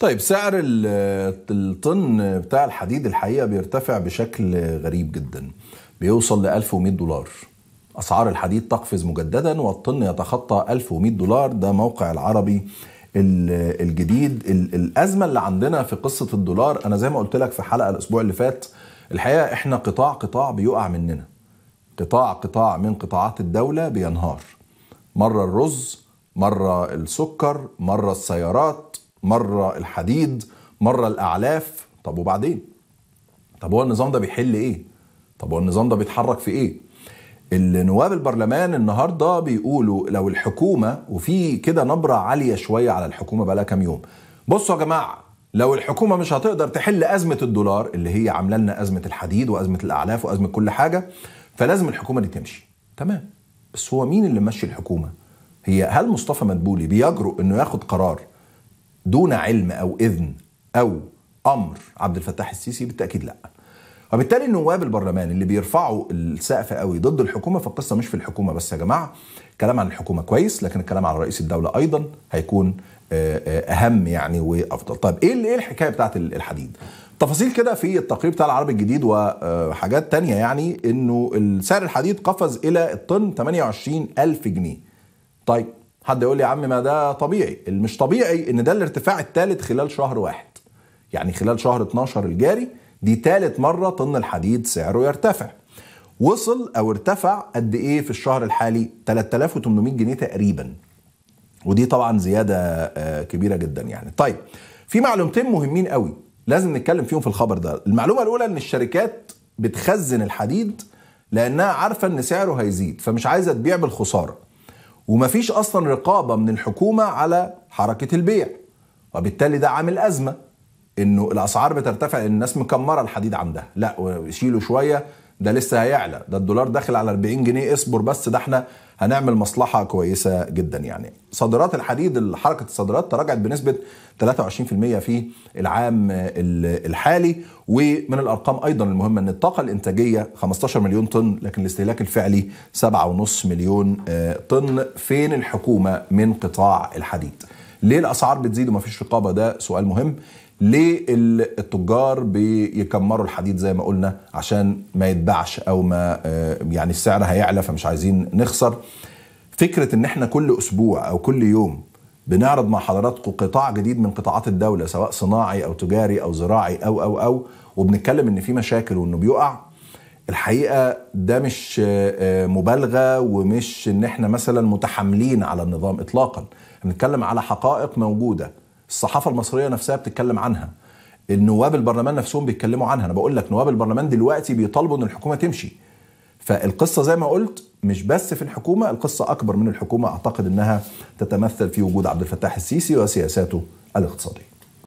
طيب سعر الطن بتاع الحديد الحقيقه بيرتفع بشكل غريب جدا بيوصل ل 1100 دولار اسعار الحديد تقفز مجددا والطن يتخطى 1100 دولار ده موقع العربي الجديد الازمه اللي عندنا في قصه الدولار انا زي ما قلت لك في حلقه الاسبوع اللي فات الحقيقه احنا قطاع قطاع بيقع مننا قطاع قطاع من قطاعات الدوله بينهار مره الرز مره السكر مره السيارات مرة الحديد مرة الأعلاف طب وبعدين طب هو النظام ده بيحل إيه طب هو النظام ده بيتحرك في إيه النواب البرلمان النهاردة بيقولوا لو الحكومة وفي كده نبرة عالية شوية على الحكومة بقى لها كام يوم بصوا يا جماعة لو الحكومة مش هتقدر تحل أزمة الدولار اللي هي عاملة لنا أزمة الحديد وأزمة الأعلاف وأزمة كل حاجة فلازم الحكومة دي تمشي تمام بس هو مين اللي ماشي الحكومة هي هل مصطفى مدبولي بيجرؤ انه ياخد قرار دون علم او اذن او امر عبد الفتاح السيسي بالتاكيد لا وبالتالي النواب البرلمان اللي بيرفعوا السقف قوي ضد الحكومه فالقصه مش في الحكومه بس يا جماعه كلام عن الحكومه كويس لكن الكلام عن رئيس الدوله ايضا هيكون آه، آه، اهم يعني وافضل طيب ايه ايه الحكايه بتاعت الحديد تفاصيل كده في التقرير بتاع العربي الجديد وحاجات آه، تانية يعني انه سعر الحديد قفز الى الطن 28 الف جنيه طيب حد يقول لي يا عم ما ده طبيعي المش طبيعي ان ده الارتفاع الثالث خلال شهر واحد يعني خلال شهر 12 الجاري دي ثالث مرة طن الحديد سعره يرتفع وصل او ارتفع قد ايه في الشهر الحالي 3800 جنيه تقريبا ودي طبعا زيادة آه، كبيرة جدا يعني طيب في معلومتين مهمين قوي لازم نتكلم فيهم في الخبر ده المعلومة الاولى ان الشركات بتخزن الحديد لانها عارفة ان سعره هيزيد فمش عايزة تبيع بالخسارة ومفيش اصلا رقابه من الحكومه على حركه البيع وبالتالي ده عامل ازمه انه الاسعار بترتفع لان الناس مكمره الحديد عندها لا وشيله شويه ده لسه هيعلى ده الدولار داخل على 40 جنيه اصبر بس ده احنا هنعمل مصلحه كويسه جدا يعني صادرات الحديد حركه الصادرات تراجعت بنسبه 23% في العام الحالي ومن الارقام ايضا المهمه ان الطاقه الانتاجيه 15 مليون طن لكن الاستهلاك الفعلي 7.5 مليون آه، طن فين الحكومه من قطاع الحديد ليه الاسعار بتزيد ومفيش رقابه ده سؤال مهم ليه التجار بيكمروا الحديد زي ما قلنا عشان ما يتباعش او ما آه، يعني السعر هيعلى فمش عايزين نخسر فكره ان احنا كل اسبوع او كل يوم بنعرض مع حضراتكم قطاع جديد من قطاعات الدوله سواء صناعي او تجاري او زراعي او او او وبنتكلم ان في مشاكل وانه بيقع الحقيقه ده مش آه، آه، مبالغه ومش ان احنا مثلا متحاملين على النظام اطلاقا بنتكلم على حقائق موجوده الصحافه المصريه نفسها بتتكلم عنها النواب البرلمان نفسهم بيتكلموا عنها انا بقول لك نواب البرلمان دلوقتي بيطالبوا ان الحكومه تمشي فالقصه زي ما قلت مش بس في الحكومه القصه اكبر من الحكومه اعتقد انها تتمثل في وجود عبد الفتاح السيسي وسياساته الاقتصاديه